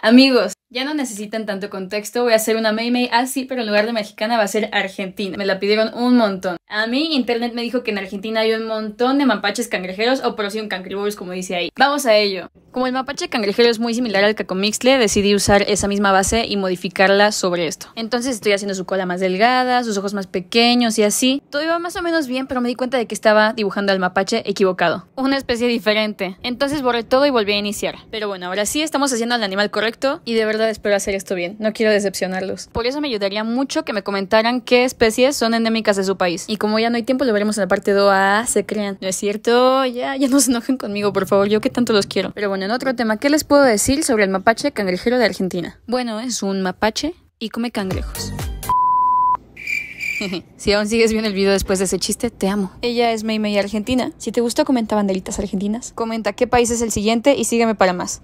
Amigos, ya no necesitan tanto contexto, voy a hacer una Maymay así, ah, pero en lugar de mexicana va a ser argentina. Me la pidieron un montón. A mí internet me dijo que en Argentina hay un montón de mapaches cangrejeros o por si un cancriboros como dice ahí. Vamos a ello. Como el mapache cangrejero es muy similar al cacomixle, decidí usar esa misma base y modificarla sobre esto. Entonces estoy haciendo su cola más delgada, sus ojos más pequeños y así. Todo iba más o menos bien, pero me di cuenta de que estaba dibujando al mapache equivocado. Una especie diferente. Entonces borré todo y volví a iniciar. Pero bueno, ahora sí estamos haciendo al animal correcto y de verdad espero hacer esto bien. No quiero decepcionarlos. Por eso me ayudaría mucho que me comentaran qué especies son endémicas de su país. Y como ya no hay tiempo, lo veremos en la parte 2. a ah, se crean. No es cierto, ya, ya no se enojen conmigo, por favor. Yo que tanto los quiero. Pero bueno en otro tema, ¿qué les puedo decir sobre el mapache cangrejero de Argentina? Bueno, es un mapache y come cangrejos. si aún sigues viendo el video después de ese chiste, te amo. Ella es May Argentina. Si te gustó, comenta banderitas argentinas. Comenta qué país es el siguiente y sígueme para más.